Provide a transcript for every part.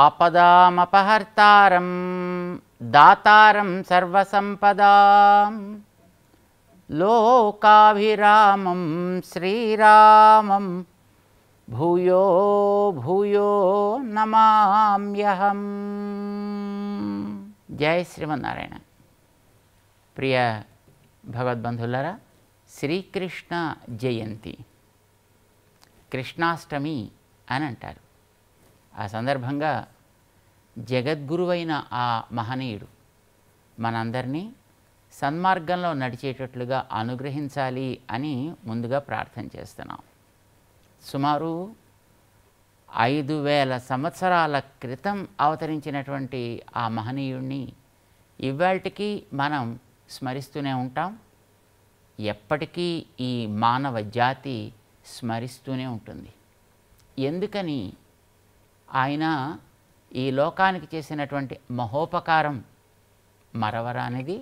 ఆపదామపహర్తారం దాతారం సర్వసంపదాం లోకాభిరామం శ్రీరామం భూయో భూయో నమామ్యహం జయ శ్రీమన్నారాయణ ప్రియ భగవద్బంధులరా శ్రీకృష్ణ జయంతి కృష్ణాష్టమి అని అంటారు ఆ సందర్భంగా జగద్గురువైన ఆ మహనీయుడు మనందరినీ సన్మార్గంలో నడిచేటట్లుగా అనుగ్రహించాలి అని ముందుగా ప్రార్థన చేస్తున్నాం సుమారు ఐదు వేల సంవత్సరాల క్రితం అవతరించినటువంటి ఆ మహనీయుణ్ణి ఇవాళకి మనం స్మరిస్తూనే ఉంటాం ఎప్పటికీ ఈ మానవ జాతి స్మరిస్తూనే ఉంటుంది ఎందుకని ఆయన ఈ లోకానికి చేసినటువంటి మహోపకారం మరవరానిది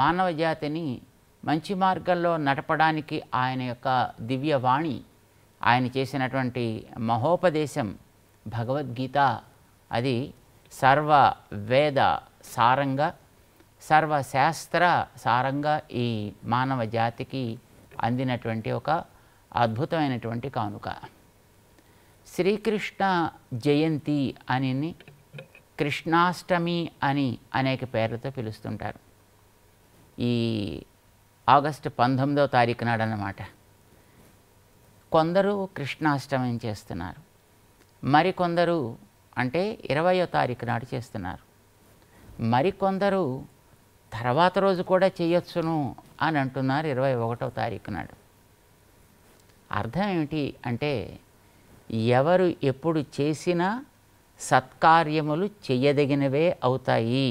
మానవ జాతిని మంచి మార్గంలో నడపడానికి ఆయన యొక్క దివ్యవాణి ఆయన చేసినటువంటి మహోపదేశం భగవద్గీత అది సర్వ వేద సారంగా సర్వశాస్త్ర సారంగా ఈ మానవ జాతికి అందినటువంటి ఒక అద్భుతమైనటువంటి కానుక శ్రీకృష్ణ జయంతి అని కృష్ణాష్టమి అని అనేక పేర్లతో పిలుస్తుంటారు ఈ ఆగస్టు పంతొమ్మిదో తారీఖు నాడు అన్నమాట కొందరు కృష్ణాష్టమి చేస్తున్నారు మరికొందరు అంటే ఇరవయో తారీఖు నాడు చేస్తున్నారు మరికొందరు తర్వాత రోజు కూడా చేయొచ్చును అని అంటున్నారు ఇరవై ఒకటో తారీఖు నాడు అర్థం ఏమిటి అంటే ఎవరు ఎప్పుడు చేసినా సత్కార్యములు చేయదగినవే అవుతాయి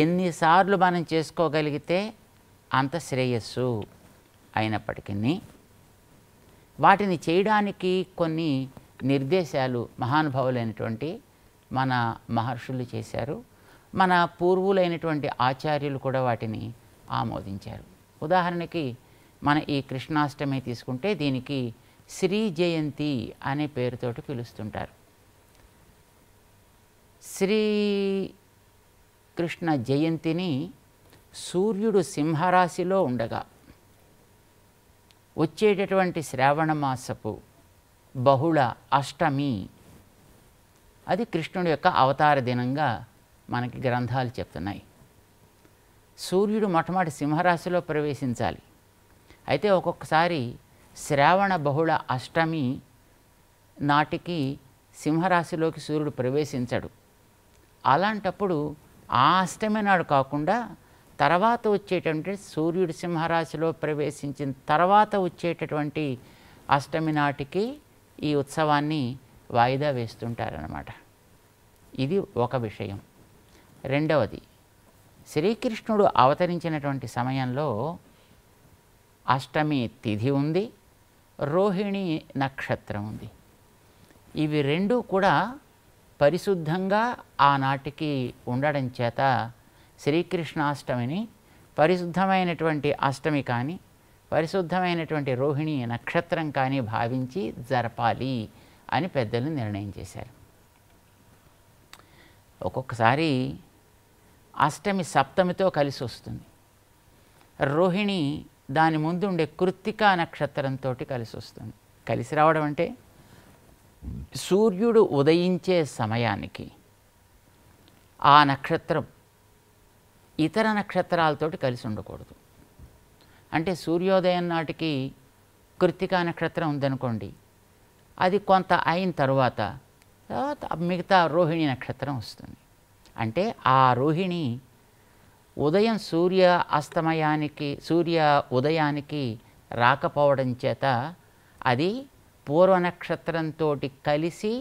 ఎన్నిసార్లు మనం చేసుకోగలిగితే అంత శ్రేయస్సు అయినప్పటికీ వాటిని చేయడానికి కొన్ని నిర్దేశాలు మహానుభావులైనటువంటి మన మహర్షులు చేశారు మన పూర్వులైనటువంటి ఆచార్యులు కూడా వాటిని ఆమోదించారు ఉదాహరణకి మన ఈ కృష్ణాష్టమి తీసుకుంటే దీనికి శ్రీ జయంతి అనే పేరుతోటి పిలుస్తుంటారు శ్రీ కృష్ణ జయంతిని సూర్యుడు సింహరాశిలో ఉండగా వచ్చేటటువంటి శ్రావణ మాసపు బహుళ అష్టమి అది కృష్ణుడి యొక్క అవతార దినంగా మనకి గ్రంథాలు చెప్తున్నాయి సూర్యుడు మొట్టమొదటి సింహరాశిలో ప్రవేశించాలి అయితే ఒక్కొక్కసారి శ్రావణ బహుళ అష్టమి నాటికి సింహరాశిలోకి సూర్యుడు ప్రవేశించడు అలాంటప్పుడు ఆ అష్టమి నాడు కాకుండా తర్వాత వచ్చేటటువంటి సూర్యుడు సింహరాశిలో ప్రవేశించిన తర్వాత వచ్చేటటువంటి అష్టమి నాటికి ఈ ఉత్సవాన్ని వాయిదా వేస్తుంటారనమాట ఇది ఒక విషయం రెండవది శ్రీకృష్ణుడు అవతరించినటువంటి సమయంలో అష్టమి తిథి ఉంది రోహిణి నక్షత్రం ఉంది ఇవి రెండూ కూడా పరిశుద్ధంగా ఆనాటికి ఉండడం చేత శ్రీకృష్ణాష్టమిని పరిశుద్ధమైనటువంటి అష్టమి కానీ పరిశుద్ధమైనటువంటి రోహిణి నక్షత్రం కానీ భావించి జరపాలి అని పెద్దలు నిర్ణయం చేశారు ఒక్కొక్కసారి అష్టమి సప్తమితో కలిసి వస్తుంది రోహిణి దాని ముందు ఉండే కృత్తికా నక్షత్రంతో కలిసి వస్తుంది కలిసి రావడం అంటే సూర్యుడు ఉదయించే సమయానికి ఆ నక్షత్రం ఇతర నక్షత్రాలతోటి కలిసి ఉండకూడదు అంటే సూర్యోదయం నాటికి కృత్తికా నక్షత్రం ఉందనుకోండి అది కొంత అయిన తరువాత తర్వాత మిగతా రోహిణి నక్షత్రం వస్తుంది అంటే ఆ రోహిణి ఉదయం సూర్య అస్తమయానికి సూర్య ఉదయానికి రాకపోవడం చేత అది పూర్వ నక్షత్రంతో కలిసి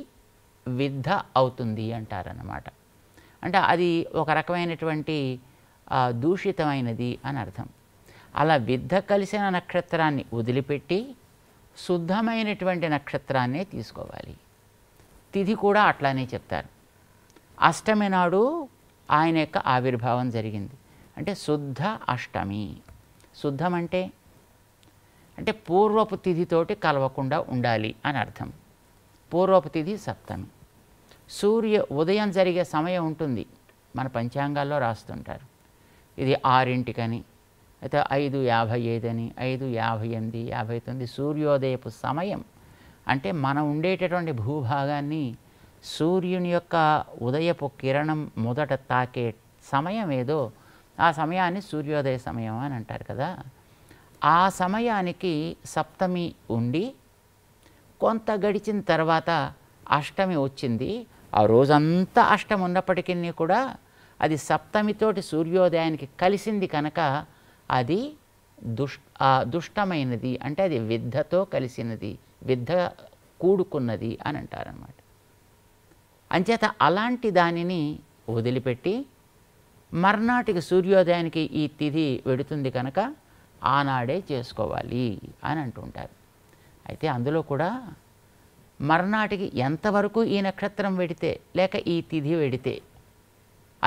విద్ధ అవుతుంది అంటారనమాట అంటే అది ఒక రకమైనటువంటి దూషితమైనది అని అర్థం అలా విద్ధ కలిసిన నక్షత్రాన్ని వదిలిపెట్టి శుద్ధమైనటువంటి నక్షత్రాన్నే తీసుకోవాలి తిథి కూడా అట్లానే చెప్తారు అష్టమి నాడు ఆయన యొక్క ఆవిర్భావం జరిగింది అంటే శుద్ధ అష్టమి శుద్ధం అంటే అంటే పూర్వపు తిథితోటి కలవకుండా ఉండాలి అని అర్థం పూర్వపు తిథి సప్తమి సూర్య ఉదయం జరిగే సమయం ఉంటుంది మన పంచాంగాల్లో రాస్తుంటారు ఇది ఆరింటికని అయితే ఐదు యాభై ఐదని ఐదు యాభై ఎనిమిది యాభై తొమ్మిది సూర్యోదయపు సమయం అంటే మనం ఉండేటటువంటి భూభాగాన్ని సూర్యుని యొక్క ఉదయపు కిరణం మొదట తాకే సమయం ఏదో ఆ సమయాన్ని సూర్యోదయ సమయం అని అంటారు కదా ఆ సమయానికి సప్తమి ఉండి కొంత గడిచిన తర్వాత అష్టమి వచ్చింది ఆ రోజంతా అష్టమి ఉన్నప్పటికీ కూడా అది సప్తమితోటి సూర్యోదయానికి కలిసింది కనుక అది దుష్ దుష్టమైనది అంటే అది విద్ధతో కలిసినది విద్ధ కూడుకున్నది అని అంటారనమాట అంచేత అలాంటి దానిని వదిలిపెట్టి మర్నాటికి సూర్యోదయానికి ఈ తిథి వెడుతుంది కనుక ఆనాడే చేసుకోవాలి అని అంటుంటారు అయితే అందులో కూడా మర్నాటికి ఎంతవరకు ఈ నక్షత్రం వెడితే లేక ఈ తిథి వెడితే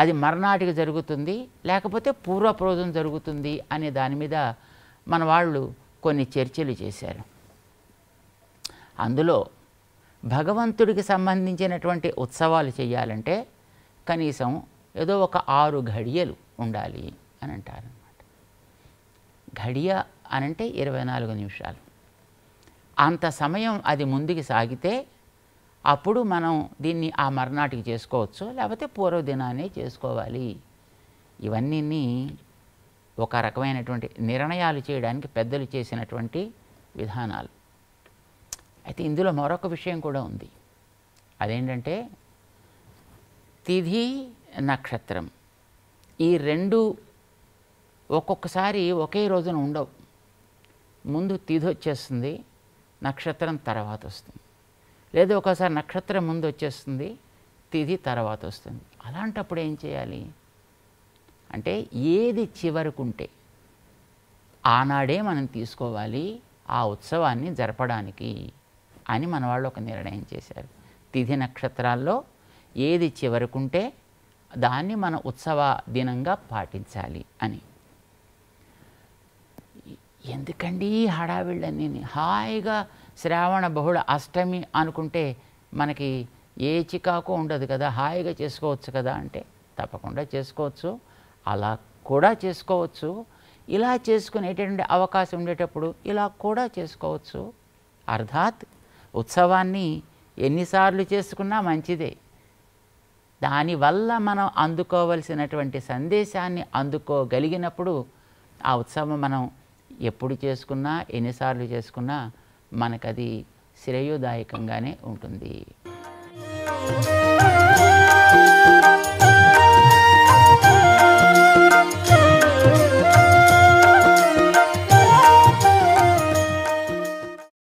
అది మర్నాటికి జరుగుతుంది లేకపోతే పూర్వప్రోజం జరుగుతుంది అనే దాని మీద మన వాళ్ళు కొన్ని చర్చలు చేశారు అందులో భగవంతుడికి సంబంధించినటువంటి ఉత్సవాలు చేయాలంటే కనీసం ఏదో ఒక ఆరు ఘడియలు ఉండాలి అని అంటారనమాట ఘడియ అనంటే ఇరవై నాలుగు నిమిషాలు అంత సమయం అది ముందుకు సాగితే అప్పుడు మనం దీన్ని ఆ మర్నాటికి చేసుకోవచ్చు లేకపోతే పూర్వదినాన్నే చేసుకోవాలి ఇవన్నీ ఒక రకమైనటువంటి నిర్ణయాలు చేయడానికి పెద్దలు చేసినటువంటి విధానాలు అయితే ఇందులో మరొక విషయం కూడా ఉంది అదేంటంటే తిథి నక్షత్రం ఈ రెండు ఒక్కొక్కసారి ఒకే రోజున ఉండవు ముందు తిథి వచ్చేస్తుంది నక్షత్రం తర్వాత వస్తుంది లేదా ఒకసారి నక్షత్రం ముందు వచ్చేస్తుంది తిథి తర్వాత వస్తుంది అలాంటప్పుడు ఏం చేయాలి అంటే ఏది చివరకుంటే ఆనాడే మనం తీసుకోవాలి ఆ ఉత్సవాన్ని జరపడానికి అని మన వాళ్ళు ఒక నిర్ణయం చేశారు తిథి నక్షత్రాల్లో ఏది చివరకుంటే దాన్ని మన ఉత్సవ దినంగా పాటించాలి అని ఎందుకండి హడావిళ్ళని హాయిగా శ్రావణ బహుళ అష్టమి అనుకుంటే మనకి ఏ చికాకు ఉండదు కదా హాయిగా చేసుకోవచ్చు కదా అంటే తప్పకుండా చేసుకోవచ్చు అలా కూడా చేసుకోవచ్చు ఇలా చేసుకునేటటువంటి అవకాశం ఉండేటప్పుడు ఇలా కూడా చేసుకోవచ్చు అర్థాత్ ఉత్సవాన్ని ఎన్నిసార్లు చేసుకున్నా మంచిదే దానివల్ల మనం అందుకోవలసినటువంటి సందేశాన్ని అందుకోగలిగినప్పుడు ఆ ఉత్సవం మనం ఎప్పుడు చేసుకున్నా ఎన్నిసార్లు చేసుకున్నా మనకది శ్రేయోదాయకంగానే ఉంటుంది